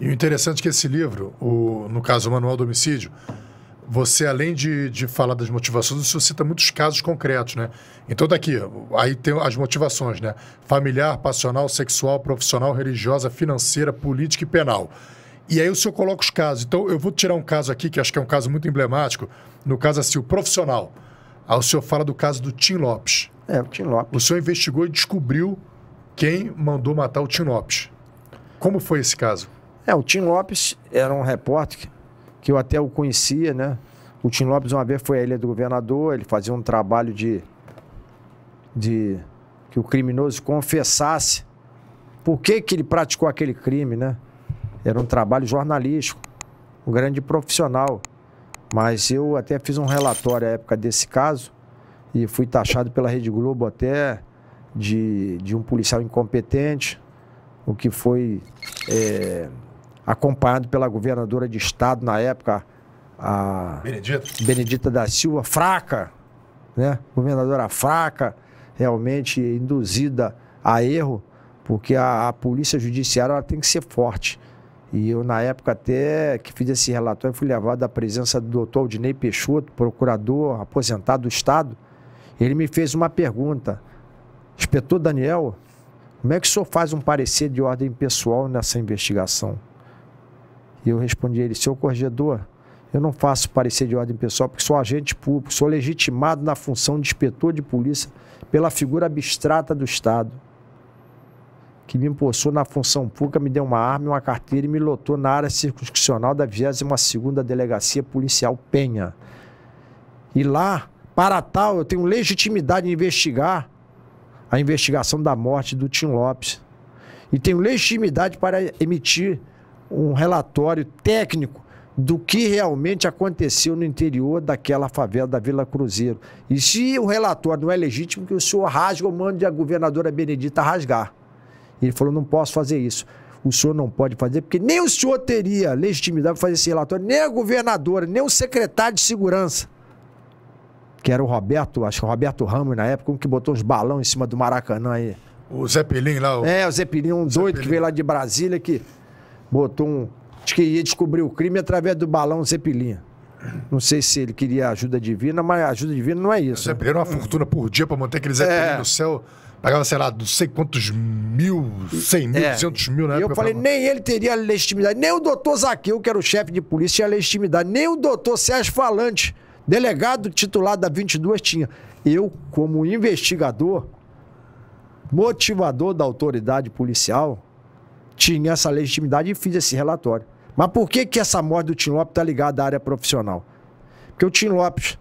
E o interessante é que esse livro, o, no caso o Manual do Homicídio, você além de, de falar das motivações, você cita muitos casos concretos, né? Então daqui, tá aí tem as motivações, né? Familiar, passional, sexual, profissional, religiosa, financeira, política e penal. E aí o senhor coloca os casos. Então eu vou tirar um caso aqui que acho que é um caso muito emblemático, no caso assim, o profissional. Aí o senhor fala do caso do Tim Lopes. É, o Tim Lopes. O senhor investigou e descobriu quem mandou matar o Tim Lopes. Como foi esse caso? É, o Tim Lopes era um repórter que eu até o conhecia, né? O Tim Lopes uma vez foi à ilha do governador, ele fazia um trabalho de, de que o criminoso confessasse por que, que ele praticou aquele crime, né? Era um trabalho jornalístico, um grande profissional. Mas eu até fiz um relatório à época desse caso e fui taxado pela Rede Globo até de, de um policial incompetente, o que foi. É, acompanhado pela governadora de estado na época, a Benedita, Benedita da Silva, fraca, né? governadora fraca, realmente induzida a erro, porque a, a polícia judiciária tem que ser forte. E eu, na época, até que fiz esse relatório, fui levado à presença do doutor Aldinei Peixoto, procurador aposentado do Estado. Ele me fez uma pergunta. Inspetor Daniel, como é que o senhor faz um parecer de ordem pessoal nessa investigação? E eu respondi a ele, seu corregedor, eu não faço parecer de ordem pessoal, porque sou agente público, sou legitimado na função de inspetor de polícia pela figura abstrata do Estado, que me impulsou na função pública, me deu uma arma e uma carteira e me lotou na área circunscricional da 22ª Delegacia Policial Penha. E lá, para tal, eu tenho legitimidade de investigar a investigação da morte do Tim Lopes. E tenho legitimidade para emitir um relatório técnico do que realmente aconteceu no interior daquela favela da Vila Cruzeiro. E se o relatório não é legítimo, que o senhor rasga ou mande a governadora Benedita rasgar. Ele falou: não posso fazer isso. O senhor não pode fazer, porque nem o senhor teria legitimidade para fazer esse relatório, nem a governadora, nem o secretário de segurança, que era o Roberto, acho que o Roberto Ramos na época, um que botou uns balões em cima do Maracanã aí. O Zé Pelim lá. O... É, o Zé Pelim, um Zé doido Pelim. que veio lá de Brasília, que botou um. acho que ia descobrir o crime através do balão Zeppelin. Não sei se ele queria ajuda divina, mas ajuda divina não é isso. Você né? uma fortuna por dia para manter aquele Zepilinha é. no céu. Pagava, sei lá, não sei quantos mil, cem mil, é. duzentos é. mil na época. Eu falei, eu nem ele teria legitimidade, nem o doutor Zaqueu, que era o chefe de polícia, tinha legitimidade, nem o doutor Sérgio Falante, delegado titular da 22, tinha. Eu, como investigador, motivador da autoridade policial, tinha essa legitimidade e fiz esse relatório. Mas por que, que essa morte do Tim Lopes está ligada à área profissional? Porque o Tim Lopes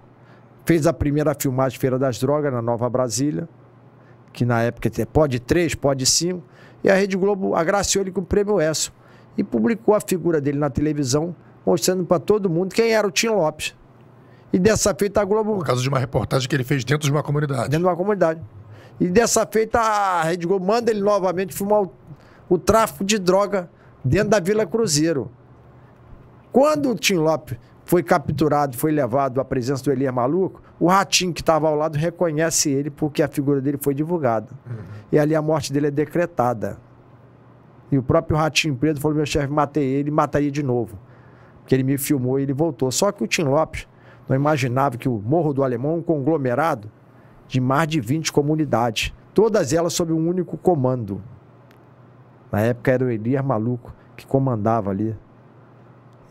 fez a primeira filmagem Feira das Drogas na Nova Brasília, que na época pode três, pode cinco, e a Rede Globo agraciou ele com o prêmio ESSO e publicou a figura dele na televisão, mostrando para todo mundo quem era o Tim Lopes. E dessa feita a Globo. Por causa de uma reportagem que ele fez dentro de uma comunidade. Dentro de uma comunidade. E dessa feita a Rede Globo manda ele novamente filmar o o tráfico de droga dentro da Vila Cruzeiro. Quando o Tim Lopes foi capturado, foi levado à presença do Elias Maluco, o ratinho que estava ao lado reconhece ele porque a figura dele foi divulgada. Uhum. E ali a morte dele é decretada. E o próprio ratinho preto falou: meu chefe, matei ele, mataria de novo. Porque ele me filmou e ele voltou. Só que o Tim Lopes não imaginava que o Morro do Alemão é um conglomerado de mais de 20 comunidades, todas elas sob um único comando. Na época era o Elias Maluco que comandava ali.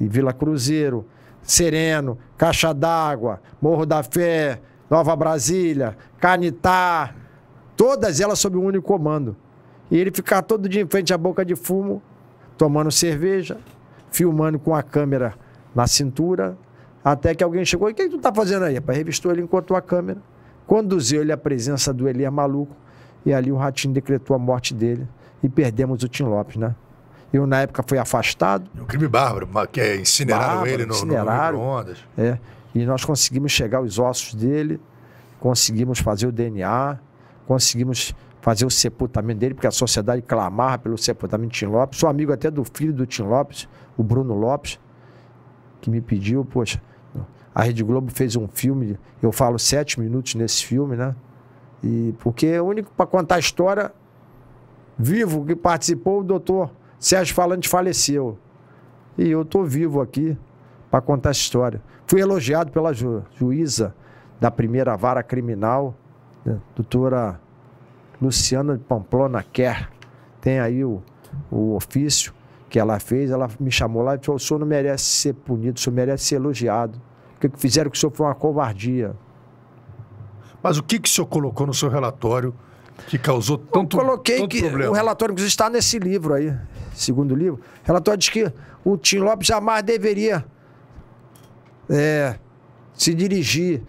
E Vila Cruzeiro, Sereno, Caixa d'Água, Morro da Fé, Nova Brasília, Canitá, todas elas sob um único comando. E ele ficava todo dia em frente à boca de fumo, tomando cerveja, filmando com a câmera na cintura, até que alguém chegou, e o que, é tu tá fazendo aí? revistou ele, encontrou a câmera, conduziu ele à presença do Elias Maluco, e ali o Ratinho decretou a morte dele e perdemos o Tim Lopes, né? Eu, na época, fui afastado. É um crime bárbaro, que é, incineraram bárbaro, ele no, incineraram, no É, e nós conseguimos chegar aos ossos dele, conseguimos fazer o DNA, conseguimos fazer o sepultamento dele, porque a sociedade clamava pelo sepultamento de Tim Lopes. Sou amigo até do filho do Tim Lopes, o Bruno Lopes, que me pediu, poxa, a Rede Globo fez um filme, eu falo sete minutos nesse filme, né? E porque é o único para contar a história vivo que participou, o doutor Sérgio Falante faleceu. E eu estou vivo aqui para contar essa história. Fui elogiado pela ju juíza da primeira vara criminal, né, doutora Luciana de Pamplona Quer. Tem aí o, o ofício que ela fez. Ela me chamou lá e falou: o senhor não merece ser punido, o senhor merece ser elogiado. O que fizeram que o senhor foi uma covardia. Mas o que, que o senhor colocou no seu relatório que causou tanto, problema. coloquei tanto que problema. o relatório, inclusive, está nesse livro aí, segundo livro. O relatório diz que o Tim Lopes jamais deveria é, se dirigir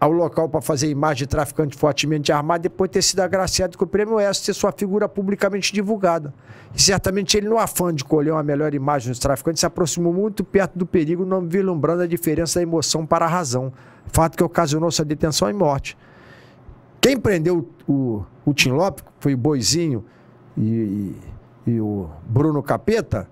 ao local para fazer imagem de traficante fortemente armado depois de ter sido agraciado com o prêmio S, ter sua figura publicamente divulgada. E certamente ele, no afã de colher uma melhor imagem dos traficantes, se aproximou muito perto do perigo, não vislumbrando a diferença da emoção para a razão, fato que ocasionou sua detenção e morte. Quem prendeu o, o, o Tim Lopes, foi o Boizinho e, e, e, o Bruno Capeta,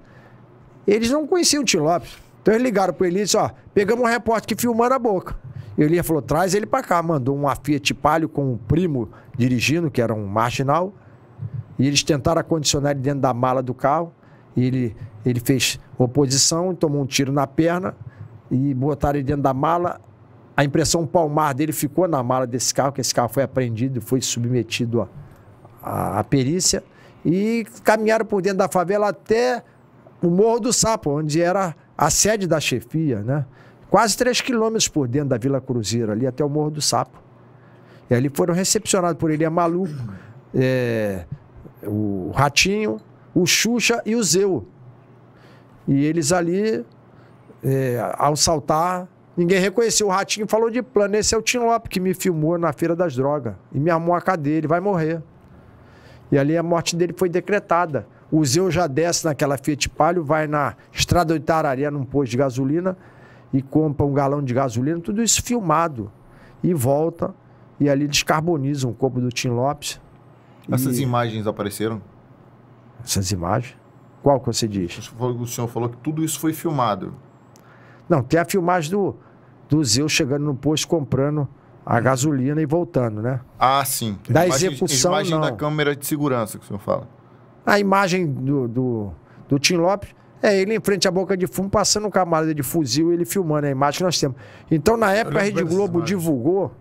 eles não conheciam o Tim Lopes. Então eles ligaram para ele e disseram, ó, pegamos um repórter que filmou na boca. Ele falou, traz ele para cá. Mandou um Fiat Palio com um primo dirigindo, que era um marginal. E eles tentaram acondicionar ele dentro da mala do carro. ele, ele fez oposição, tomou um tiro na perna e botaram ele dentro da mala a impressão palmar dele ficou na mala desse carro, que esse carro foi apreendido, foi submetido à perícia, e caminharam por dentro da favela até o Morro do Sapo, onde era a sede da chefia, né? Quase três quilômetros por dentro da Vila Cruzeiro, ali até o Morro do Sapo. E ali foram recepcionados por ele, é maluco, é, o Ratinho, o Xuxa e o Zeu. E eles ali, é, ao saltar, Ninguém reconheceu. O Ratinho falou de plano. Esse é o Tim Lopes que me filmou na Feira das Drogas e me armou a cadeia. Ele vai morrer. E ali a morte dele foi decretada. O Zeu já desce naquela Fiat Palio, vai na Estrada de Itararia, num posto de gasolina, e compra um galão de gasolina, tudo isso filmado. E volta, e ali descarbonizam o corpo do Tim Lopes. Essas e... imagens apareceram? Essas imagens? Qual que você diz? O senhor falou que tudo isso foi filmado. Não, tem a filmagem do, dos eu chegando no posto comprando a gasolina e voltando, né? Ah, sim. Da imagem, execução, imagem não. da câmera de segurança que o senhor fala. A imagem do, do, do Tim Lopes é ele em frente à boca de fumo, passando um camarada de fuzil ele filmando a imagem que nós temos. Então, na época, a Rede Globo divulgou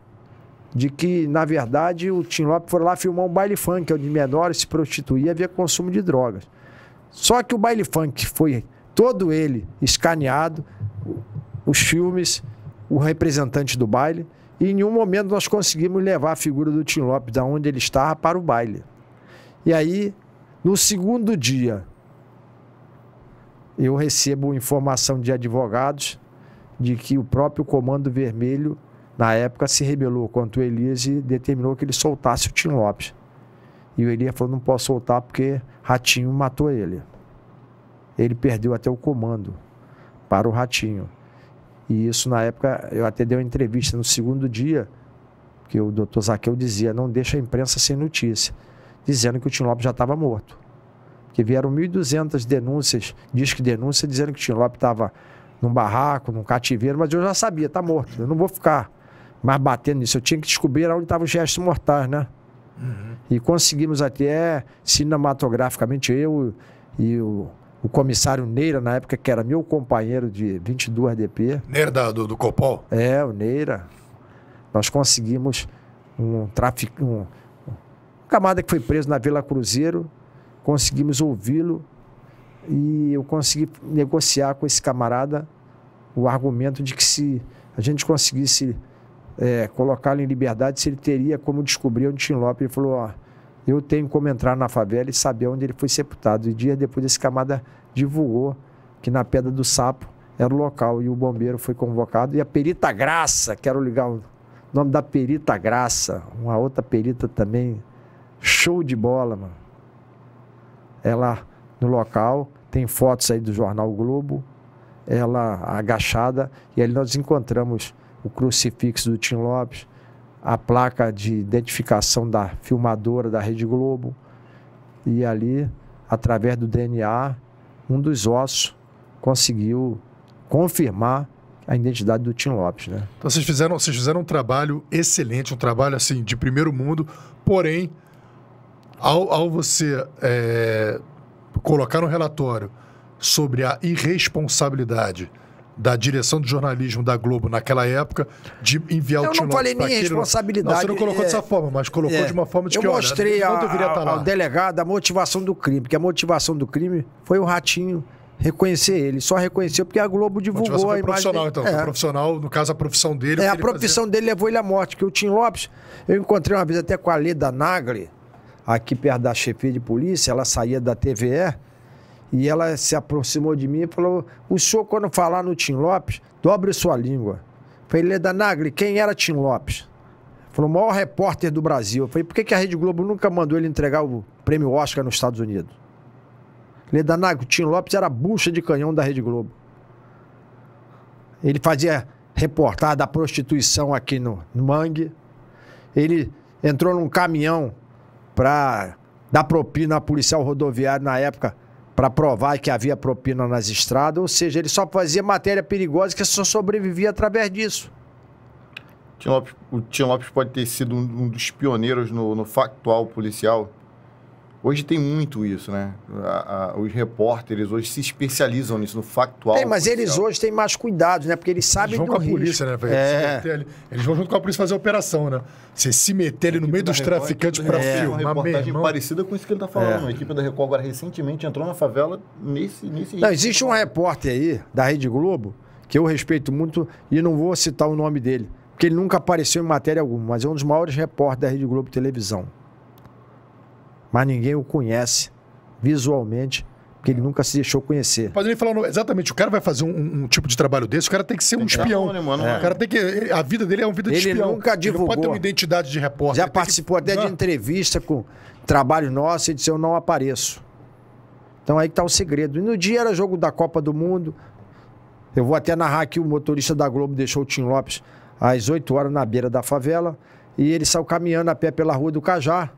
de que, na verdade, o Tim Lopes foi lá filmar um baile funk, onde menores se prostituía havia consumo de drogas. Só que o baile funk foi todo ele escaneado, os filmes o representante do baile, e em nenhum momento nós conseguimos levar a figura do Tim Lopes, da onde ele estava, para o baile. E aí, no segundo dia, eu recebo informação de advogados de que o próprio Comando Vermelho, na época, se rebelou contra o Elias e determinou que ele soltasse o Tim Lopes. E o Elias falou: não posso soltar porque Ratinho matou ele. Ele perdeu até o comando para o Ratinho. E isso, na época, eu até dei uma entrevista no segundo dia, que o doutor Zaqueu dizia: não deixa a imprensa sem notícia, dizendo que o Tim Lopes já estava morto. Porque vieram 1.200 denúncias, diz que denúncia, dizendo que o Tim Lopes estava num barraco, num cativeiro, mas eu já sabia, está morto, eu não vou ficar mais batendo nisso. Eu tinha que descobrir onde estavam os gestos mortais, né? Uhum. E conseguimos até cinematograficamente, eu e o o comissário Neira, na época, que era meu companheiro de 22 ADP, Neira da, do, do Copol? É, o Neira. Nós conseguimos um tráfico. Um, camada que foi preso na Vila Cruzeiro, conseguimos ouvi-lo e eu consegui negociar com esse camarada o argumento de que se a gente conseguisse é, colocá-lo em liberdade, se ele teria como descobrir onde tinha Lopes. Ele falou: ó, eu tenho como entrar na favela e saber onde ele foi sepultado. E dias depois, esse camada divulgou que na Pedra do Sapo era o local e o bombeiro foi convocado. E a perita Graça, quero ligar o nome da perita Graça, uma outra perita também, show de bola, mano. Ela no local, tem fotos aí do jornal Globo, ela agachada, e ali nós encontramos o crucifixo do Tim Lopes, a placa de identificação da filmadora da Rede Globo. E ali, através do DNA, um dos ossos conseguiu confirmar a identidade do Tim Lopes, né? Então vocês fizeram, vocês fizeram um trabalho excelente, um trabalho assim de primeiro mundo, porém ao, ao você é, colocar um relatório sobre a irresponsabilidade da direção de jornalismo da Globo naquela época de enviar eu o Tino Eu não falei nem responsabilidade. Não, você não colocou é, dessa forma, mas colocou é, de uma forma de eu que, mostrei olha, a, tá ao delegado a motivação do crime, porque a motivação do crime foi o Ratinho reconhecer ele. Só reconheceu porque a Globo divulgou a, a imagem profissional, então. É. profissional, no caso, a profissão dele. É, a profissão dele levou ele à morte, porque o Tim Lopes, eu encontrei uma vez até com a Leda Nagli, aqui perto da chefia de polícia, ela saía da TVE, e ela se aproximou de mim e falou: O senhor, quando falar no Tim Lopes, dobre sua língua. falei, Leda Nagli, quem era Tim Lopes? Falou, o maior repórter do Brasil. Eu falei, por que, a Rede Globo nunca mandou ele entregar o prêmio Oscar nos Estados Unidos? Leda Nagli, Tim Lopes era a bucha de canhão da Rede Globo. Ele fazia reportar da prostituição aqui no, no Mangue. Ele entrou num caminhão para dar propina à policial rodoviário na época para provar que havia propina nas estradas, ou seja, ele só fazia matéria perigosa que só sobrevivia através disso. Tim Lopes, o Tim Lopes pode ter sido um, um dos pioneiros no, no factual policial. Hoje tem muito isso, né? A, a, os repórteres hoje se especializam nisso, no factual. Tem, mas policial. eles hoje têm mais cuidado, né? Porque eles sabem eles vão do com a risco. polícia, né? É. Ali, eles vão junto com a polícia fazer a operação, né? Você se meter ali no meio dos traficantes para é. filmar uma reportagem parecida com isso que ele está falando. É. A equipe da Record agora recentemente entrou na favela nesse... nesse não, existe um repórter aí, da Rede Globo, que eu respeito muito e não vou citar o nome dele, porque ele nunca apareceu em matéria alguma, mas é um dos maiores repórteres da Rede Globo Televisão mas ninguém o conhece visualmente, porque ele nunca se deixou conhecer. Pode nem falar exatamente, o cara vai fazer um, um, tipo de trabalho desse, o cara tem que ser um espião. mano, é. Né? O cara tem que a vida dele é uma vida de espião. Ele nunca divulgou. Ele pode ter uma identidade de repórter. Já participou que... até de entrevista com trabalho nosso e disse eu não apareço. Então aí que tá o segredo. E no dia era jogo da Copa do Mundo. Eu vou até narrar aqui o motorista da Globo deixou o Tim Lopes às 8 horas na beira da favela e ele saiu caminhando a pé pela rua do Cajá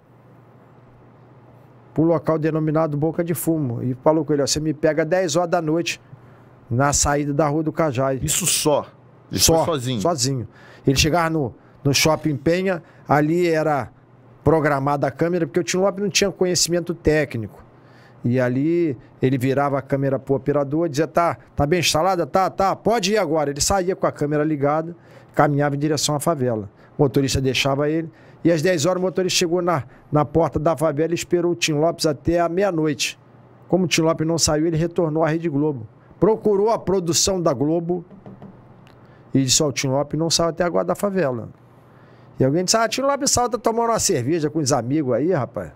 para local denominado Boca de Fumo. E falou com ele: você me pega 10 horas da noite na saída da Rua do Cajai. Isso só? Ele só, sozinho? Sozinho. Ele chegava no, no shopping Penha, ali era programada a câmera, porque o Tim Lopes não tinha conhecimento técnico. E ali ele virava a câmera pro operador, dizia: tá, tá bem instalada? Tá, tá, pode ir agora. Ele saía com a câmera ligada, caminhava em direção à favela. O motorista deixava ele e às 10 horas o motorista chegou na, na porta da favela e esperou o Tim Lopes até a meia-noite. Como o Tim Lopes não saiu, ele retornou à Rede Globo. Procurou a produção da Globo e disse: Ó, o Tim Lopes não saiu até agora da favela. E alguém disse: Ah, Tim Lopes saiu, tá tomando uma cerveja com os amigos aí, rapaz.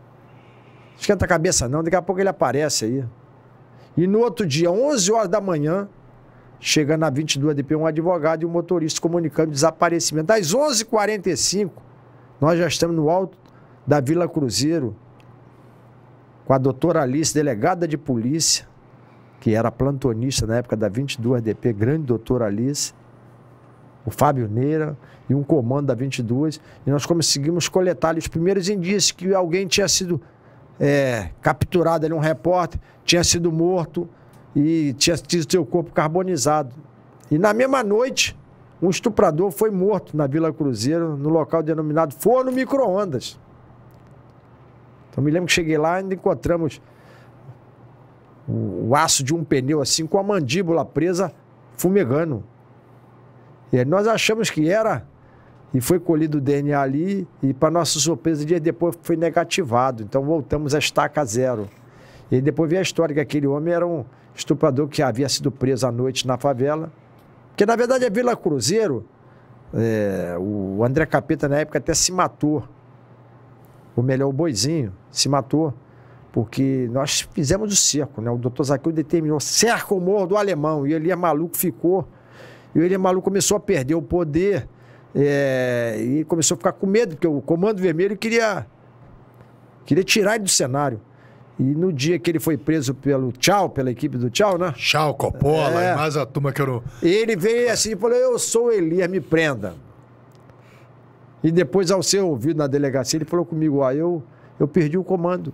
Esquenta a cabeça não, daqui a pouco ele aparece aí. E no outro dia, 11 horas da manhã, chega na 22 DP, um advogado e um motorista comunicando desaparecimento. Às 11h45, nós já estamos no alto da Vila Cruzeiro com a doutora Alice, delegada de polícia, que era plantonista na época da 22 DP, grande doutora Alice, o Fábio Neira e um comando da 22, e nós conseguimos coletar os primeiros indícios que alguém tinha sido é, capturado ali, um repórter, tinha sido morto e tinha tido seu corpo carbonizado. E na mesma noite, um estuprador foi morto na Vila Cruzeiro, no local denominado Forno Microondas. Então me lembro que cheguei lá e ainda encontramos o, o aço de um pneu assim com a mandíbula presa, fumegando. E aí nós achamos que era e foi colhido o DNA ali e para nossa surpresa dias depois foi negativado. Então voltamos à estaca zero. E depois veio a história que aquele homem era um estuprador que havia sido preso à noite na favela porque, na verdade, a é Vila Cruzeiro, é, o André Capeta, na época, até se matou. Ou melhor, o Boizinho se matou. Porque nós fizemos o cerco, né? O doutor Zaqueu determinou, cerca o morro do alemão. E ele é maluco, ficou. E ele é maluco, começou a perder o poder. É, e começou a ficar com medo, porque o Comando Vermelho queria, queria tirar ele do cenário. E no dia que ele foi preso pelo Tchau, pela equipe do Tchau, né? Tchau, Coppola, é. e mais a turma que eu não... Ele veio assim e falou, eu sou Elias, me prenda. E depois, ao ser ouvido na delegacia, ele falou comigo, ah, eu, eu perdi o comando.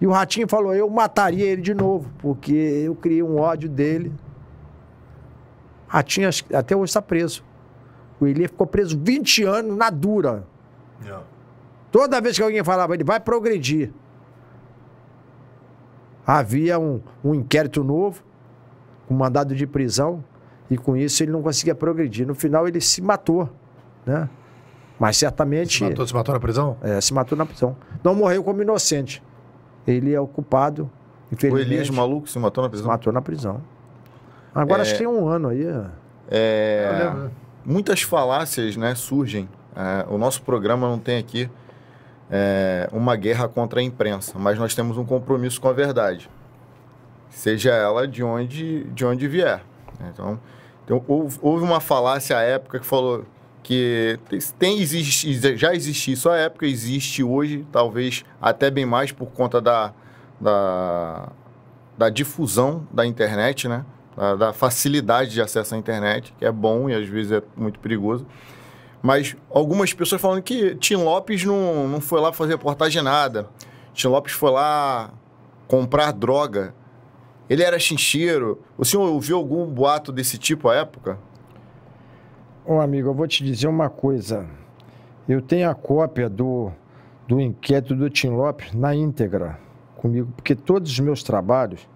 E o Ratinho falou, eu mataria ele de novo, porque eu criei um ódio dele. Ratinho até hoje está preso. O Elias ficou preso 20 anos na dura. Yeah. É. Toda vez que alguém falava, ele vai progredir havia um, um inquérito novo, com um mandado de prisão, e com isso ele não conseguia progredir. No final ele se matou, né? Mas certamente. Se matou, se matou na prisão? É, se matou na prisão. Não morreu como inocente. Ele é o culpado. O Elias maluco se matou na prisão? Matou na prisão. Agora é... acho que tem um ano aí. É... é muitas falácias né, surgem. É, o nosso programa não tem aqui é, uma guerra contra a imprensa, mas nós temos um compromisso com a verdade, seja ela de onde, de onde vier. Né? Então, então houve, houve uma falácia à época que falou que tem existe, já existia isso à época, existe hoje, talvez até bem mais por conta da, da, da difusão da internet, né? Da, da facilidade de acesso à internet, que é bom e às vezes é muito perigoso mas algumas pessoas falando que Tim Lopes não, não foi lá fazer reportagem nada. Tim Lopes foi lá comprar droga. Ele era chincheiro. O senhor ouviu algum boato desse tipo à época? Ô, amigo, eu vou te dizer uma coisa. Eu tenho a cópia do, do inquérito do Tim Lopes na íntegra comigo, porque todos os meus trabalhos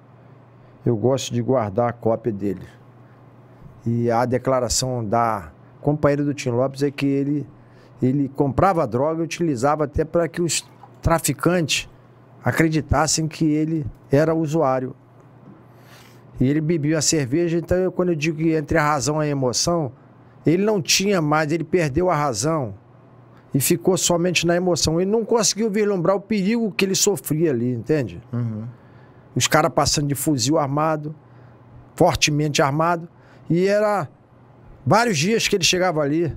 eu gosto de guardar a cópia dele. E a declaração da companheiro do Tim Lopes é que ele, ele comprava droga e utilizava até para que os traficantes acreditassem que ele era usuário. E ele bebia a cerveja, então eu, quando eu digo que entre a razão e a emoção, ele não tinha mais, ele perdeu a razão e ficou somente na emoção. Ele não conseguiu vislumbrar o perigo que ele sofria ali, entende? Uhum. Os caras passando de fuzil armado, fortemente armado, e era Vários dias que ele chegava ali.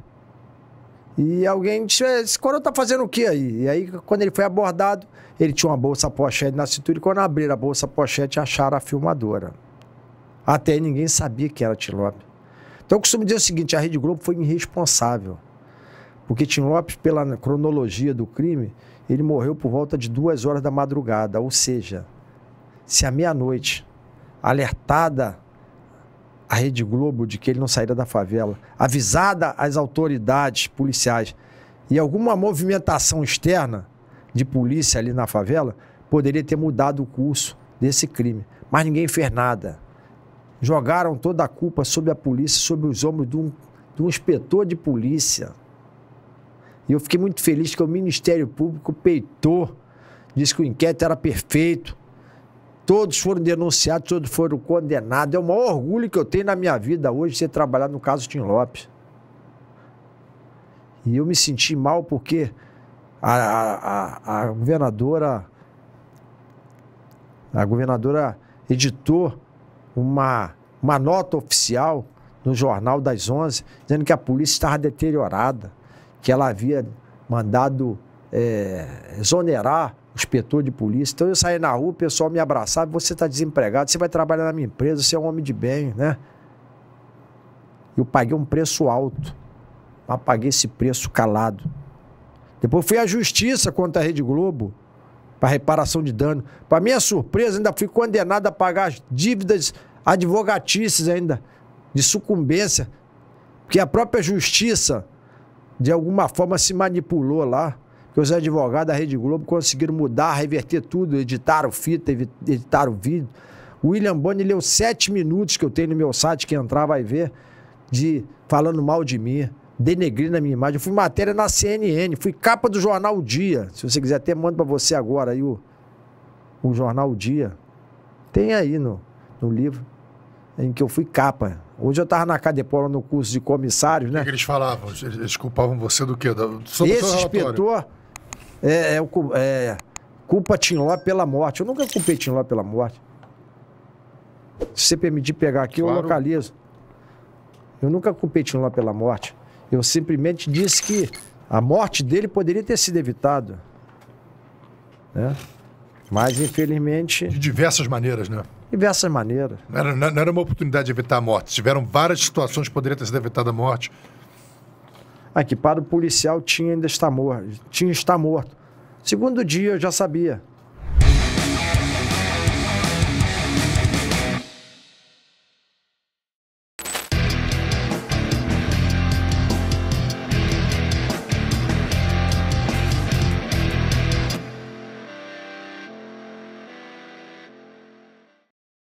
E alguém disse: é, Esse coronel tá fazendo o que aí? E aí, quando ele foi abordado, ele tinha uma bolsa pochete na cintura. E quando abriram a bolsa pochete, acharam a filmadora. Até ninguém sabia que era Tim Lopes. Então, eu costumo dizer o seguinte: a Rede Globo foi irresponsável. Porque Tim Lopes, pela cronologia do crime, ele morreu por volta de duas horas da madrugada. Ou seja, se à meia-noite, alertada a Rede Globo de que ele não saíra da favela, avisada as autoridades policiais e alguma movimentação externa de polícia ali na favela, poderia ter mudado o curso desse crime. Mas ninguém fez nada. Jogaram toda a culpa sobre a polícia, sobre os ombros de um, de um inspetor de polícia. E eu fiquei muito feliz que o Ministério Público peitou, disse que o inquérito era perfeito, Todos foram denunciados, todos foram condenados. É o maior orgulho que eu tenho na minha vida hoje ser trabalhar no caso Tim Lopes. E eu me senti mal porque a, a, a governadora a governadora editou uma, uma nota oficial no Jornal das Onze, dizendo que a polícia estava deteriorada, que ela havia mandado é, exonerar inspetor de polícia. Então eu saía na rua, o pessoal me abraçava, você está desempregado, você vai trabalhar na minha empresa, você é um homem de bem, né? Eu paguei um preço alto, mas paguei esse preço calado. Depois fui à justiça contra a Rede Globo para reparação de dano. Para minha surpresa, ainda fui condenado a pagar as dívidas advogatícias ainda, de sucumbência, porque a própria justiça de alguma forma se manipulou lá que os advogados da Rede Globo conseguiram mudar, reverter tudo, editaram fita, editaram vídeo. O William Bonner leu sete minutos que eu tenho no meu site, que entrar vai ver, de falando mal de mim, denegrindo a minha imagem. Eu fui matéria na CNN, fui capa do jornal o Dia. Se você quiser, até mando para você agora aí o, o jornal o Dia. Tem aí no, no livro, em que eu fui capa. Hoje eu estava na Cadepola no curso de comissários, né? O que, que eles falavam? Eles culpavam você do quê? sobre Esse inspetor é, é, é culpa Tinló pela morte. Eu nunca culpei Tinló pela morte. Se você permitir pegar aqui, claro. eu localizo. Eu nunca culpei Tinló pela morte. Eu simplesmente disse que a morte dele poderia ter sido evitada. Né? Mas, infelizmente. De diversas maneiras, né? Diversas maneiras. Não era, não era uma oportunidade de evitar a morte. Tiveram várias situações que poderia ter sido evitada a morte. Mas para o policial tinha ainda está morto. Tinha está morto. Segundo dia eu já sabia.